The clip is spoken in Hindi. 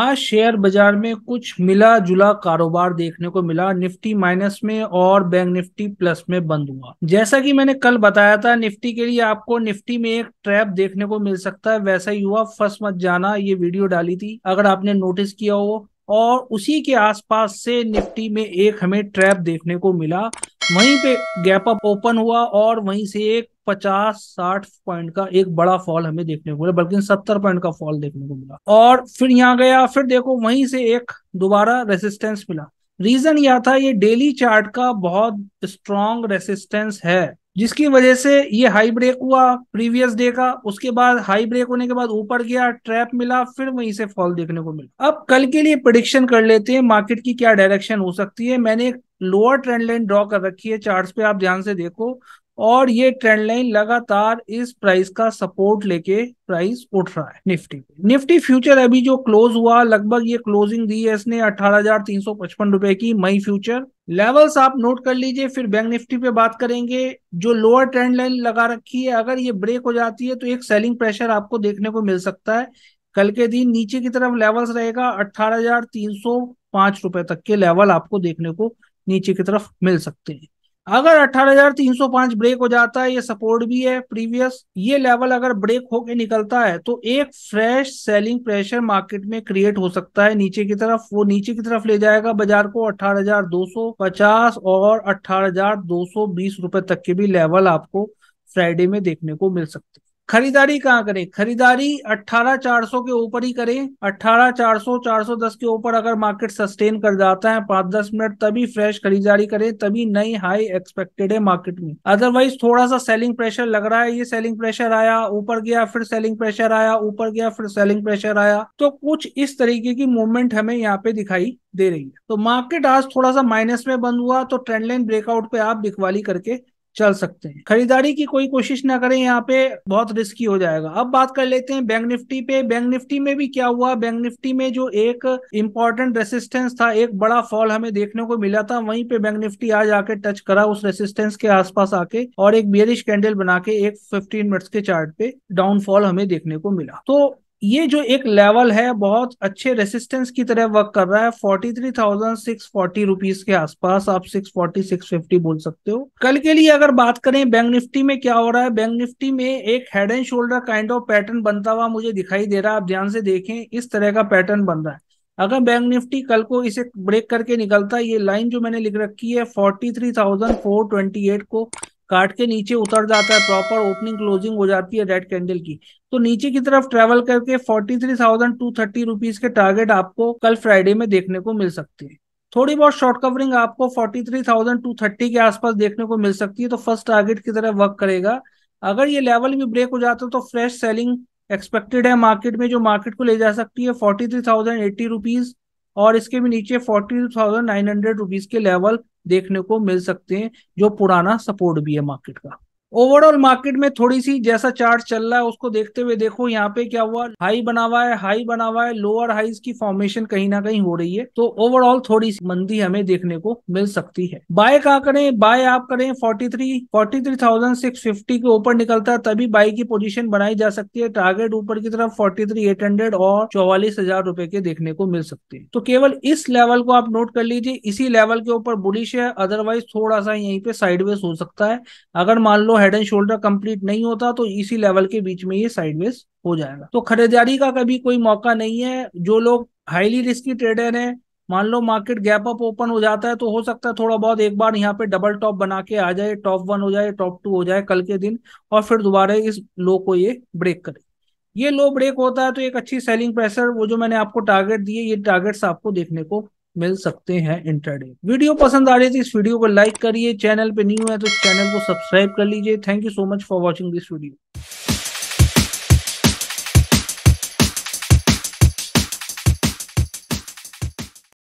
आज शेयर बाजार में कुछ मिला जुला कारोबार देखने को मिला निफ्टी माइनस में और बैंक निफ्टी प्लस में बंद हुआ जैसा कि मैंने कल बताया था निफ्टी के लिए आपको निफ्टी में एक ट्रैप देखने को मिल सकता है वैसा ही हुआ फर्स्ट मत जाना ये वीडियो डाली थी अगर आपने नोटिस किया हो और उसी के आसपास से निफ्टी में एक हमें ट्रैप देखने को मिला वहीं पे गैप अप ओपन हुआ और वहीं से एक पचास साठ पॉइंट का एक बड़ा फॉल हमें देखने को मिला बल्कि सत्तर पॉइंट का फॉल देखने को मिला और फिर यहाँ गया फिर देखो वहीं से एक दोबारा रेसिस्टेंस मिला रीजन यह था ये डेली चार्ट का बहुत स्ट्रॉन्ग रेसिस्टेंस है जिसकी वजह से ये हाई ब्रेक हुआ प्रीवियस डे का उसके बाद हाई ब्रेक होने के बाद ऊपर गया ट्रैप मिला फिर वहीं से फॉल देखने को मिला अब कल के लिए प्रडिक्शन कर लेते हैं मार्केट की क्या डायरेक्शन हो सकती है मैंने एक लोअर ट्रेंड लाइन ड्रॉ कर रखी है चार्ट्स पे आप ध्यान से देखो और ये ट्रेंड लाइन लगातार इस प्राइस का सपोर्ट लेके प्राइस उठ रहा है निफ्टी पे निफ्टी फ्यूचर अभी जो क्लोज हुआ लगभग ये क्लोजिंग दी है इसने अठारह रुपए की मई फ्यूचर लेवल्स आप नोट कर लीजिए फिर बैंक निफ्टी पे बात करेंगे जो लोअर ट्रेंड लाइन लगा रखी है अगर ये ब्रेक हो जाती है तो एक सेलिंग प्रेशर आपको देखने को मिल सकता है कल के दिन नीचे की तरफ लेवल्स रहेगा अठारह हजार तीन सौ पांच रुपए तक के लेवल आपको देखने को नीचे की तरफ मिल सकते हैं अगर 18,305 ब्रेक हो जाता है ये सपोर्ट भी है प्रीवियस ये लेवल अगर ब्रेक होके निकलता है तो एक फ्रेश सेलिंग प्रेशर मार्केट में क्रिएट हो सकता है नीचे की तरफ वो नीचे की तरफ ले जाएगा बाजार को 18,250 और 18,220 रुपए तक के भी लेवल आपको फ्राइडे में देखने को मिल सकते खरीदारी कहाँ करें खरीदारी 18400 चार सौ के ऊपर ही करें 18400 चार सौ चार सौ दस के ऊपर अगर मार्केट सस्टेन कर जाता है पांच दस मिनट तभी फ्रेश खरीदारी करें तभी नई हाई एक्सपेक्टेड है मार्केट में अदरवाइज थोड़ा सा सेलिंग प्रेशर लग रहा है ये सेलिंग प्रेशर आया ऊपर गया फिर सेलिंग प्रेशर आया ऊपर गया फिर सेलिंग प्रेशर आया तो कुछ इस तरीके की मूवमेंट हमें यहाँ पे दिखाई दे रही है तो मार्केट आज थोड़ा सा माइनस में बंद हुआ तो ट्रेंडलाइन ब्रेकआउट पे आप बिकवाली करके चल सकते हैं खरीदारी की कोई कोशिश ना करें यहाँ पे बहुत रिस्की हो जाएगा अब बात कर लेते हैं बैंक निफ्टी पे बैंक निफ्टी में भी क्या हुआ बैंक निफ्टी में जो एक इंपॉर्टेंट रेसिस्टेंस था एक बड़ा फॉल हमें देखने को मिला था वहीं पे बैंक निफ्टी आज आके टच करा उस रेसिस्टेंस के आसपास आके और एक बियरिश कैंडल बना के एक फिफ्टीन मिनट्स के चार्ट पे डाउनफॉल हमें देखने को मिला तो ये जो एक लेवल है बहुत अच्छे रेसिस्टेंस की तरह वर्क कर रहा है forty three thousand six forty rupees के आसपास आप सिक्स फोर्टी सिक्स फिफ्टी बोल सकते हो कल के लिए अगर बात करें बैंक निफ्टी में क्या हो रहा है बैंक निफ्टी में एक head and shoulder kind of pattern बनता हुआ मुझे दिखाई दे रहा है आप ध्यान से देखें इस तरह का पैटर्न बन रहा है अगर बैंक निफ्टी कल को इसे ब्रेक करके निकलता है ये लाइन जो मैंने लिख रखी है forty three thousand four twenty eight को काट के नीचे उतर जाता है प्रॉपर ओपनिंग क्लोजिंग हो जाती है रेड कैंडल की तो नीचे की तरफ ट्रेवल करके forty three thousand two thirty rupees के टारगेट आपको कल फ्राइडे में देखने को मिल सकते हैं थोड़ी बहुत शॉर्ट कवरिंग आपको forty three thousand two thirty के आसपास देखने को मिल सकती है तो फर्स्ट टारगेट की तरह वर्क करेगा अगर ये लेवल भी ब्रेक हो जाता है तो फ्रेश सेलिंग एक्सपेक्टेड है मार्केट में जो मार्केट को ले जा सकती है forty three thousand eighty rupees और इसके भी नीचे forty thousand nine hundred rupees के लेवल देखने को मिल सकते हैं जो पुराना सपोर्ट भी है मार्केट का ओवरऑल मार्केट में थोड़ी सी जैसा चार्ट चल रहा है उसको देखते हुए देखो यहाँ पे क्या हुआ हाई बना हुआ है हाई बना हुआ है लोअर हाईज की फॉर्मेशन कहीं ना कहीं हो रही है तो ओवरऑल थोड़ी सी मंदी हमें देखने को मिल सकती है बाय का करें बाय आप करें forty three forty three thousand six fifty के ऊपर निकलता है तभी बाय की पोजिशन बनाई जा सकती है टारगेट ऊपर की तरफ फोर्टी थ्री एट हंड्रेड और चौवालीस हजार रुपए के देखने को मिल सकते हैं तो केवल इस लेवल को आप नोट कर लीजिए इसी लेवल के ऊपर बुलिश है अदरवाइज थोड़ा सा यहीं पे साइडवेज हो सकता है अगर मान लो हेड एंड शोल्डर कंप्लीट नहीं होता तो इसी लेवल के बीच में ये साइडवेज हो जाएगा तो खरीदारी का कभी कोई मौका नहीं है जो लोग हाईली रिस्की ट्रेडर हैं मान लो मार्केट गैप अप ओपन हो जाता है तो हो सकता है थोड़ा बहुत एक बार यहाँ पे डबल टॉप बना के आ जाए टॉप वन हो जाए टॉप टू हो जाए कल के दिन और फिर दोबारा इस लो को ये ब्रेक करे ये लो ब्रेक होता है तो एक अच्छी सेलिंग प्रेशर वो जो मैंने आपको टारगेट दिए ये टारगेट्स आपको देखने को मिल सकते हैं इंटरडे वीडियो पसंद आ रही थी तो इस वीडियो को लाइक करिए चैनल पे न्यू है तो चैनल को सब्सक्राइब कर लीजिए thank you so much for watching this video